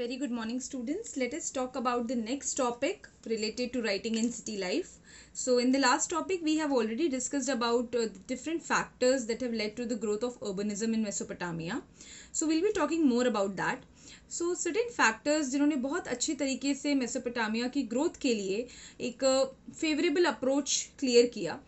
very good morning students let us talk about the next topic related to writing in city life so in the last topic we have already discussed about uh, the different factors that have led to the growth of urbanism in mesopotamia so we'll be talking more about that so certain factors जिन्होंने बहुत अच्छे तरीके से Mesopotamia की growth के लिए एक favourable approach clear किया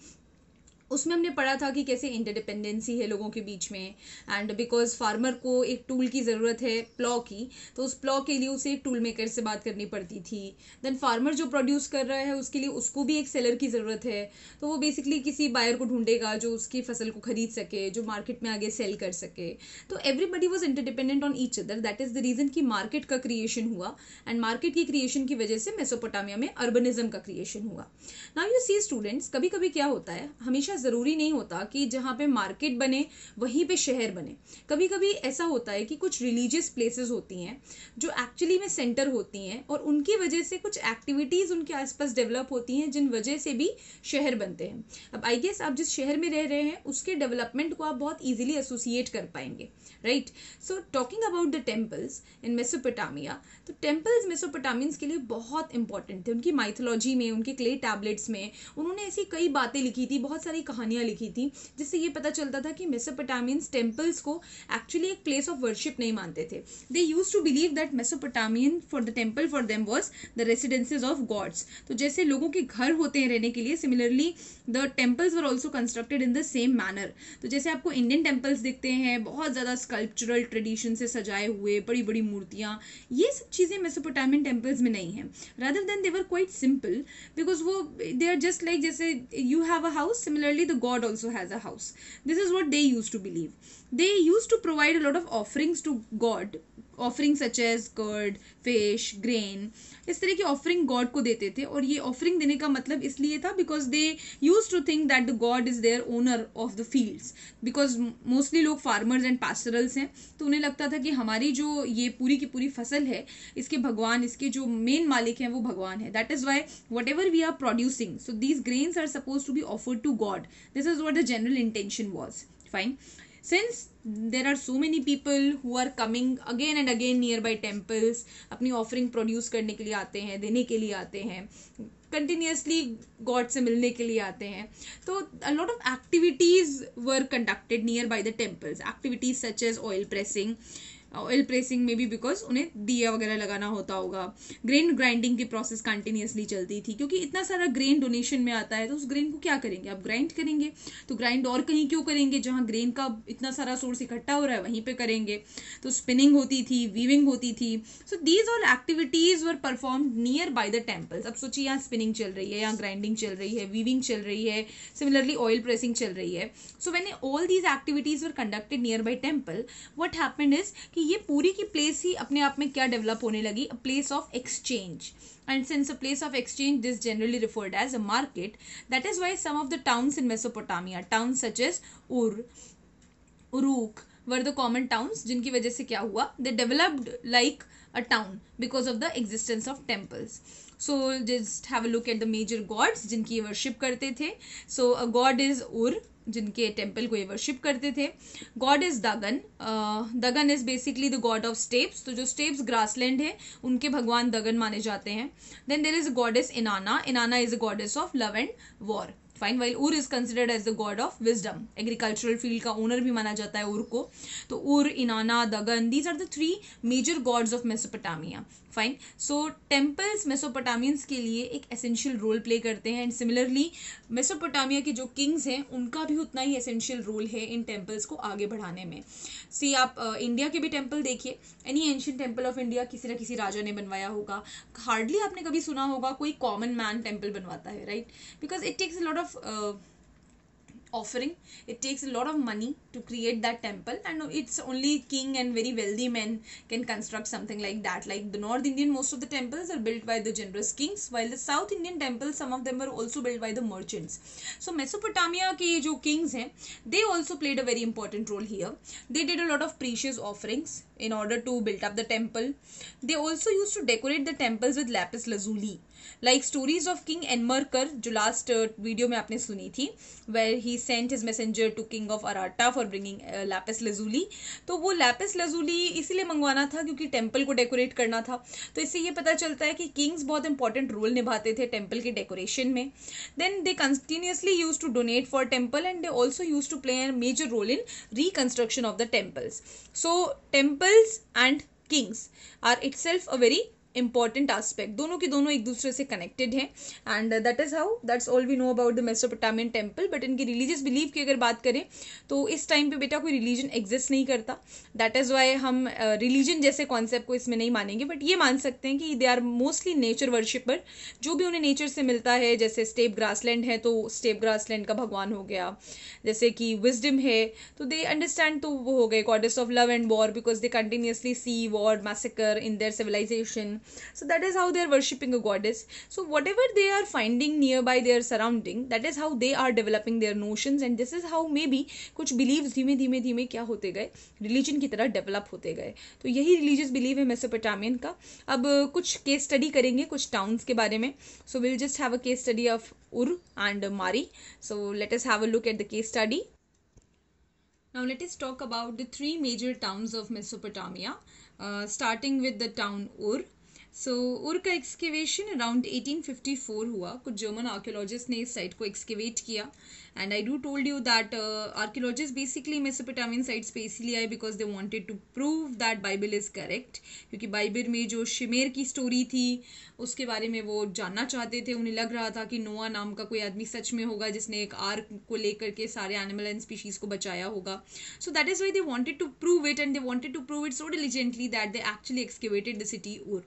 उसमें हमने पढ़ा था कि कैसे इंटरडिपेंडेंसी है लोगों के बीच में एंड बिकॉज फार्मर को एक टूल की ज़रूरत है प्लॉ की तो उस प्लॉ के लिए उसे एक टूल मेकर से बात करनी पड़ती थी देन फार्मर जो प्रोड्यूस कर रहा है उसके लिए उसको भी एक सेलर की ज़रूरत है तो वो बेसिकली किसी बायर को ढूंढेगा जो उसकी फसल को खरीद सके जो मार्केट में आगे सेल कर सके तो everybody was interdependent on each other that is the reason कि मार्केट का क्रिएशन हुआ एंड मार्केट की क्रिएशन की वजह से मेसोपोटामिया में अर्बनिज्म का क्रिएशन हुआ नाउ यू सी स्टूडेंट्स कभी कभी क्या होता है हमेशा ज़रूरी नहीं होता कि जहाँ पे मार्केट बने वहीं पे शहर बने कभी कभी ऐसा होता है कि कुछ रिलीजियस प्लेसेस होती हैं जो एक्चुअली में सेंटर होती हैं और उनकी वजह से कुछ एक्टिविटीज़ उनके आसपास डेवलप होती हैं जिन वजह से भी शहर बनते हैं अब आई गेस आप जिस शहर में रह रहे हैं उसके डेवलपमेंट को आप बहुत ईजिली एसोसिएट कर पाएंगे right so talking about the temples in Mesopotamia तो टेम्पल्स मेसोपोटामियंस के लिए बहुत इंपॉर्टेंट थे उनकी माइथोलॉजी में उनके क्ले टैबलेट्स में उन्होंने ऐसी कई बातें लिखी थी बहुत सारी सारी कहानियाँ लिखी थी जिससे ये पता चलता था कि मेसोपोटामियंस टेम्पल्स को एक्चुअली एक प्लेस ऑफ वर्शिप नहीं मानते थे they use to believe that Mesopotamian for the temple for them was the residences of gods तो जैसे लोगों के घर होते हैं रहने के लिए similarly the temples were also constructed in the same manner तो जैसे आपको इंडियन टेम्पल्स दिखते हैं बहुत ज़्यादा स्कल्पचरल ट्रेडिशन से सजाए हुए बड़ी बड़ी मूर्तियाँ ये सब चीज़ें मेसोपोटामियन टेम्पल्स में नहीं हैं rather than they're quite simple because वो दे आर जस्ट लाइक जैसे you have a house similar Similarly, the god also has a house. This is what they used to believe. They used to provide a lot of offerings to God offering such as curd fish grain इस तरह की offering God को देते थे और ये offering देने का मतलब इसलिए था because they use to think that the god is their owner of the fields because mostly लोग फार्मर्स एंड पास्टरल्स हैं तो उन्हें लगता था कि हमारी जो ये पूरी की पूरी फसल है इसके भगवान इसके जो मेन मालिक हैं वो भगवान है that is why whatever we are producing so these grains are suppose to be offered to god this is what the general intention was fine since there are so many people who are coming again and again nearby temples अपनी offering produce करने के लिए आते हैं देने के लिए आते हैं कंटिन्यूसली गॉड से मिलने के लिए आते हैं तो a lot of activities were conducted nearby the temples activities such as oil pressing oil uh, pressing में भी बिकॉज उन्हें दिया वगैरह लगाना होता होगा ग्रेन ग्राइंडिंग की प्रोसेस कंटिन्यूसली चलती थी क्योंकि इतना सारा ग्रेन डोनेशन में आता है तो उस ग्रेन को क्या करेंगे आप ग्राइंड करेंगे तो ग्राइंड और कहीं क्यों करेंगे जहाँ ग्रेन का इतना सारा सोर्स इकट्ठा हो रहा है वहीं पर करेंगे तो स्पिनिंग होती थी वीविंग होती थी so these all activities were perform nearby the temples अब सोचिए यहाँ स्पिनिंग चल रही है यहाँ ग्राइंडिंग चल रही है वीविंग चल रही है सिमिलरली ऑयल प्रेसिंग चल रही है so when all these activities were conducted nearby temple what happen is कि कि ये पूरी की प्लेस ही अपने आप में क्या डेवलप होने लगी a place of exchange and since a place of exchange this generally referred as a market that is why some of the towns in Mesopotamia town such as Ur Uruk were the common towns जिनकी वजह से क्या हुआ they developed like a town because of the existence of temples so just have a look at the major gods जिनकी worship करते थे सो अ God is उर जिनके टेम्पल को ये वर्शिप करते थे god is Dagan Dagan is basically the god of steppes तो जो स्टेप्स ग्रासलैंड है उनके भगवान दगन माने जाते हैं then there is is Inanna Inanna is a goddess of love and war fine while Ur is considered as the god of wisdom agricultural field का owner भी माना जाता है उर को तो Ur Inanna Dagan these are the three major gods of Mesopotamia fine so temples Mesopotamians के लिए एक एसेंशियल रोल प्ले करते हैं एंड सिमिलरली मेसोपोटामिया के जो किंग्स हैं उनका भी उतना ही एसेंशियल रोल है इन टेम्पल्स को आगे बढ़ाने में सी आप इंडिया uh, के भी टेम्पल देखिए any ancient temple of India किसी ना किसी राजा ने बनवाया होगा हार्डली आपने कभी सुना होगा कोई कॉमन मैन टेम्पल बनवाता है right because it takes lot of uh, offering it takes a lot of money to create that temple and it's only king and very wealthy men can construct something like that like the north indian most of the temples are built by the generous kings while the south indian temples some of them were also built by the merchants so mesopotamia ke jo kings hain they also played a very important role here they did a lot of precious offerings in order to build up the temple. They also used to decorate the temples with lapis lazuli. Like stories of King Enmerkar, jo last video mein aapne suni thi where he sent his messenger to King of Aratta for bringing uh, lapis lazuli. to wo lapis lazuli isliye mangwana tha kyunki temple ko decorate karna tha to isse ye pata chalta hai ki kings bahut important role nibhate the temple ke decoration mein then they continuously used to donate for temple and they also used to play a major role in reconstruction of the temples so temple Nobles and kings are itself a very important aspect दोनों के दोनों एक दूसरे से connected हैं and that is how that's all we know about the Mesopotamian temple but इनकी religious believe की अगर बात करें तो इस टाइम पे बेटा कोई रिलीजन एग्जिस्ट नहीं करता दैट इज़ वाई हम रिलीजन uh, जैसे कॉन्सेप्ट को इसमें नहीं मानेंगे बट ये मान सकते हैं कि they are mostly nature worshipper जो भी उन्हें नेचर से मिलता है जैसे स्टेप लैंड है तो स्टेप लैंड का भगवान हो गया जैसे कि विजडम है तो दे अंडरस्टैंड तो वो हो गए goddess of love and war because they continuously see war massacre in their civilization so that is how they are worshipping a goddess so whatever they are finding nearby their surrounding that is how they are developing their notions and this is how maybe kuch beliefs dheeme dheeme dheeme kya hote gaye religion ki tarah develop hote gaye to yahi religious belief hai mesopotamian ka ab kuch case study karenge kuch towns ke bare mein so we'll just have a case study of ur and mari so let us have a look at the case study Now let us talk about the three major towns of Mesopotamia, uh, starting with the town Ur सो so, Ur का excavation around 1854 हुआ कुछ German archaeologist ने इस site को excavate किया and I do told you that archaeologist basically Mesopotamian sites पे इसीलिए आए because they wanted to prove that Bible is correct क्योंकि बाइबल में जो शिमेर की स्टोरी थी उसके बारे में वो जानना चाहते थे उन्हें लग रहा था कि नोआ नाम का कोई आदमी सच में होगा जिसने एक आर्क को लेकर के सारे एनिमल एंड स्पीशीज़ को बचाया होगा so that is why they wanted to prove it and they wanted to prove it so diligently that they actually excavated the city Ur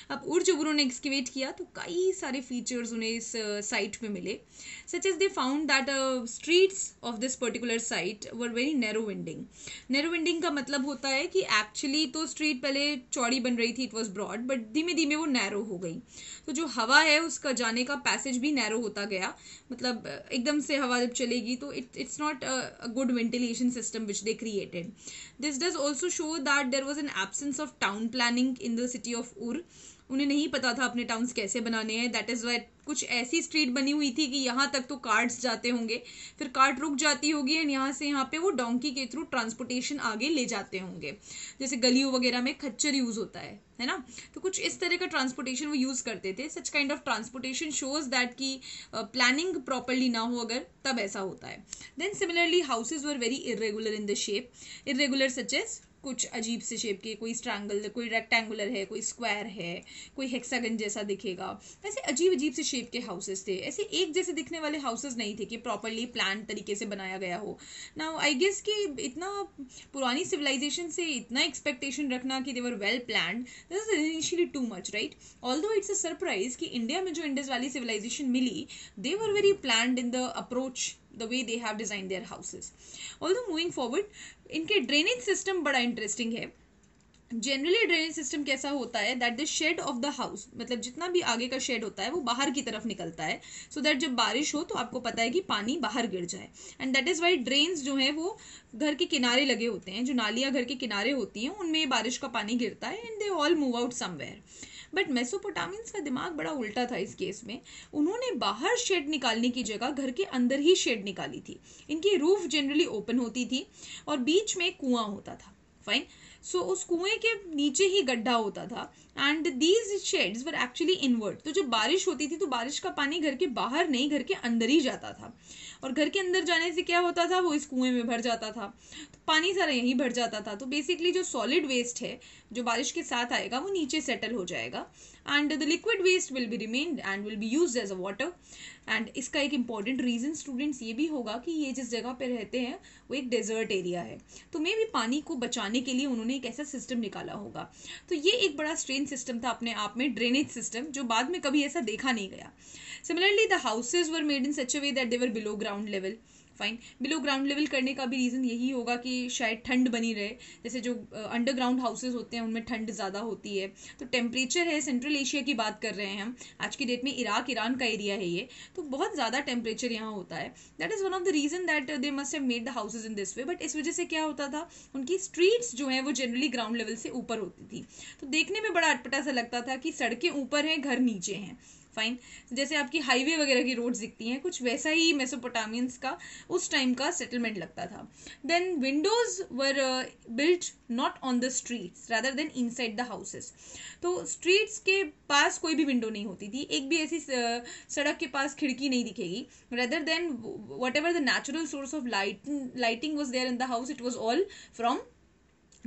अब उर्ज उन्होंने एक्सकिवेट किया तो कई सारे फीचर्स उन्हें इस साइट uh, में मिले such as they found that streets of this particular site were very narrow winding narrow winding का मतलब होता है कि एक्चुअली तो स्ट्रीट पहले चौड़ी बन रही थी इट वॉज ब्रॉड बट धीमे धीमे वो नैरो हो गई तो जो हवा है उसका जाने का पैसेज भी नैरो होता गया मतलब uh, एकदम से हवा जब चलेगी तो it it's not a good ventilation system which they created this does also show that there was an absence of town planning in the city of Ur उन्हें नहीं पता था अपने टाउन्स कैसे बनाने हैं दैट इज़ वाइट कुछ ऐसी स्ट्रीट बनी हुई थी कि यहाँ तक तो कार्ड्स जाते होंगे फिर कार्ट रुक जाती होगी एंड यहाँ से यहाँ पे वो डोंकी के थ्रू ट्रांसपोर्टेशन आगे ले जाते होंगे जैसे गलियों वगैरह में खच्चर यूज़ होता है है ना तो कुछ इस तरह का ट्रांसपोर्टेशन वो यूज़ करते थे such kind of transportation shows that की प्लानिंग प्रॉपरली ना हो अगर तब ऐसा होता है then similarly houses were very irregular in the shape irregular such as कुछ अजीब से शेप के कोई स्ट्रैंगल कोई रेक्टेंगुलर है कोई स्क्वायर है कोई हेक्सागन जैसा दिखेगा ऐसे अजीब अजीब से शेप के हाउसेस थे ऐसे एक जैसे दिखने वाले हाउसेस नहीं थे कि प्रॉपरली प्लान तरीके से बनाया गया हो ना आई गेस कि इतना पुरानी सिविलाइजेशन से इतना एक्सपेक्टेशन रखना कि they're well plan this is initially too much right although it's a surprise कि इंडिया में जो इंडस वाली सिविलाइजेशन मिली they were very plan in the approach the way they have design their houses although moving forward इनके drainage system बड़ा interesting है generally drainage system कैसा होता है that the shed of the house मतलब जितना भी आगे का शेड होता है वो बाहर की तरफ निकलता है सो so दैट जब बारिश हो तो आपको पता है कि पानी बाहर गिर जाए and that is why drains जो है वो घर के किनारे लगे होते हैं जो नालियाँ घर के किनारे होती हैं उनमें बारिश का पानी गिरता है and they all move out somewhere but Mesopotamians का दिमाग बड़ा उल्टा था इस केस में उन्होंने बाहर शेड निकालने की जगह घर के अंदर ही शेड निकाली थी इनकी रूफ जनरली ओपन होती थी और बीच में कुआं होता था फाइन सो so, उस कुएं के नीचे ही गड्ढा होता था and these sheds were actually invert तो जब बारिश होती थी तो बारिश का पानी घर के बाहर नहीं घर के अंदर ही जाता था और घर के अंदर जाने से क्या होता था वो इस कुएं में भर जाता था तो पानी सारा यहीं भर जाता था तो बेसिकली जो सॉलिड वेस्ट है जो बारिश के साथ आएगा वो नीचे सेटल हो जाएगा and the liquid waste will be remain and will be use as a water and इसका एक इम्पॉर्टेंट रीज़न स्टूडेंट्स ये भी होगा कि ये जिस जगह पर रहते हैं वो एक डेजर्ट एरिया है तो मे भी पानी को बचाने के लिए उन्होंने एक ऐसा सिस्टम निकाला होगा तो ये एक बड़ा स्ट्रेन सिस्टम था अपने आप में ड्रेनेज सिस्टम जो बाद में कभी ऐसा देखा नहीं गया similarly the houses were made in such a way that were below ground ground level fine below ground level करने का भी रीज़न यही होगा कि शायद ठंड बनी रहे जैसे जो अंडरग्राउंड हाउसेज होते हैं उनमें ठंड ज़्यादा होती है तो टेम्परेचर है सेंट्रल एशिया की बात कर रहे हैं हम आज की डेट में इराक ईरान का एरिया है ये तो बहुत ज़्यादा टेम्परेचर यहाँ होता है that is one of the reason that they must have made the houses in this way but इस वजह से क्या होता था उनकी स्ट्रीट्स जो हैं वो जनरली ग्राउंड लेवल से ऊपर होती थी तो देखने में बड़ा अटपटा सा लगता था कि सड़कें ऊपर हैं घर नीचे हैं फाइन जैसे आपकी हाईवे वगैरह की रोड्स दिखती हैं कुछ वैसा ही मेसोपोटामियंस का उस टाइम का सेटलमेंट लगता था then windows were built not on the streets rather than inside the houses तो स्ट्रीट्स के पास कोई भी विंडो नहीं होती थी एक भी ऐसी uh, सड़क के पास खिड़की नहीं दिखेगी rather than whatever the natural source of light lighting was there in the house it was all from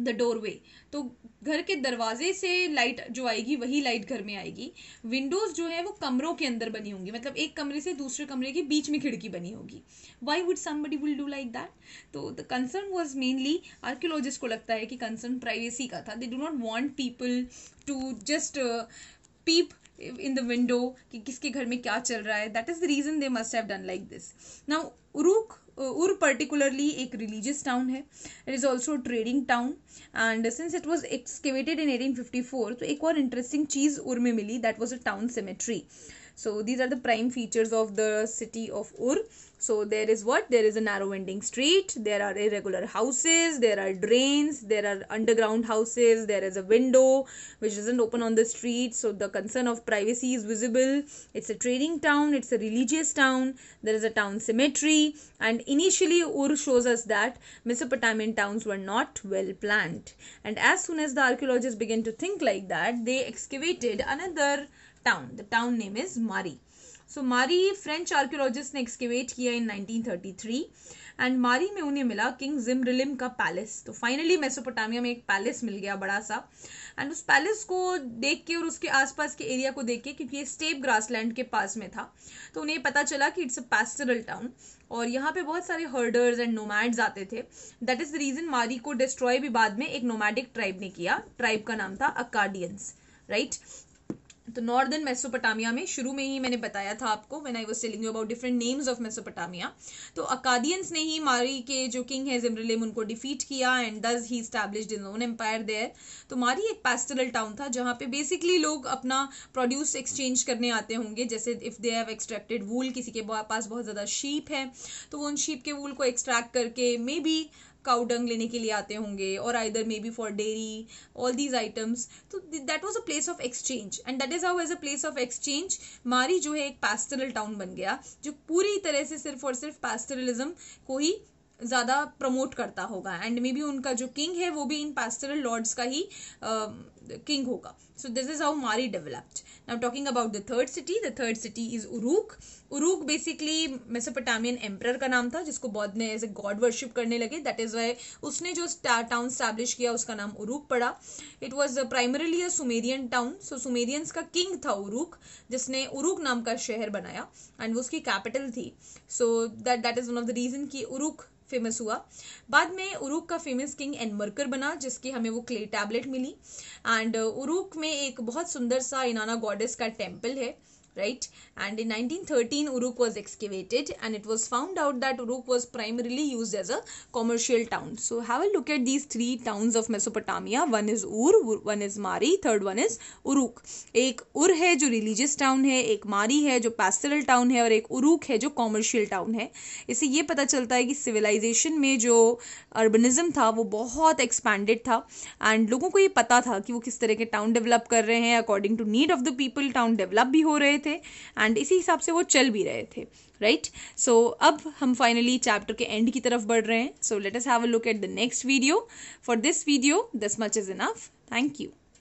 the doorway तो घर के दरवाजे से लाइट जो आएगी वही लाइट घर में आएगी विंडोज जो है वो कमरों के अंदर बनी होंगी मतलब एक कमरे से दूसरे कमरे के बीच में खिड़की बनी होगी why would somebody will do like that तो the concern was mainly archaeologist को लगता है कि कंसर्न प्राइवेसी का था they do not want people to just peep in the window कि किसके घर में क्या चल रहा है that is the reason they must have done like this now रूख Ur particularly एक religious town है it is also a trading town and since it was excavated in 1854 तो एक और interesting चीज़ उर में मिली that was a town cemetery so these are the prime features of the city of ur so there is what there is a narrow ending street there are irregular houses there are drains there are underground houses there is a window which isn't open on the street so the concern of privacy is visible it's a trading town it's a religious town there is a town cemetery and initially ur shows us that mesopotamian towns were not well planned and as soon as the archaeologists began to think like that they excavated another town the town name is Mari so मारी French archaeologist ने excavate किया इन 1933 and मारी में उन्हें मिला king जिमरिलिम का palace तो finally Mesopotamia में एक पैलेस मिल गया बड़ा सा एंड उस पैलेस को देख के और उसके आसपास के एरिया को देख के क्योंकि ये स्टेप ग्रासलैंड के पास में था तो उन्हें पता चला कि इट्स अ पैस्टरल टाउन और यहाँ पे बहुत सारे हर्डर्स एंड नोमैड्स आते थे दैट इज़ द रीज़न मारी को डिस्ट्रॉय भी बाद में एक नोमैडिक ट्राइब ने किया ट्राइब का नाम था अकार्डियंस राइट right? तो नॉर्दर्न मेसोपोटामिया में शुरू में ही मैंने बताया था आपको when I was telling you about different names of Mesopotamia तो अकादियंस ने ही मारी के जो किंग है जिमरलेम उनको डिफीट किया and thus he establish in own empire there तो मारी एक पेस्टरल टाउन था जहाँ पे बेसिकली लोग अपना प्रोड्यूस एक्सचेंज करने आते होंगे जैसे if they have extracted wool किसी के पास बहुत ज़्यादा शीप है तो वो उन शीप के वूल को एक्सट्रैक्ट करके मे बी काउडंग लेने के लिए आते होंगे और either may be for dairy all these items तो that was a place of exchange and that is how as a place of exchange Mari जो है एक पैस्टरल टाउन बन गया जो पूरी तरह से सिर्फ और सिर्फ पैस्टरलिज्म को ही ज़्यादा प्रमोट करता होगा एंड मे बी उनका जो किंग है वो भी इन पैस्टरल लॉर्ड्स का ही किंग होगा so this is how Mari developed now talking about the third city the third city is Uruk Uruk basically Mesopotamian emperor का नाम था जिसको बौद्ध ने एज ए गॉड वर्शिप करने लगे दैट इज वाई उसने जो टाउन स्टैब्लिश किया उसका नाम उरूक पड़ा it was primarily a Sumerian town so Sumerians का किंग था उरूक जिसने उरूक नाम का शहर बनाया एंड वो उसकी कैपिटल थी so that that is one of the reason की उरूक फेमस हुआ बाद में उरुक का फेमस किंग एनमर्कर बना जिसकी हमें वो क्ले टैबलेट मिली एंड उरुक में एक बहुत सुंदर सा इनाना गॉडेस का टेम्पल है right and in 1913 uruk was excavated and it was found out that uruk was primarily used as a commercial town so have a look at these three towns of mesopotamia one is ur one is mari third one is uruk ek ur hai jo religious town hai ek mari hai jo pastoral town hai aur ek uruk hai jo commercial town hai isse ye pata chalta hai ki civilization mein jo urbanism tha wo bahut expanded tha and logon ko ye pata tha ki wo kis tarah ke town develop kar rahe hain according to need of the people town develop bhi ho rahe थे and इसी हिसाब से वो चल भी रहे थे right right? सो so, अब हम फाइनली चैप्टर के एंड की तरफ बढ़ रहे हैं so let us have a look at the next video for this video this much is enough thank you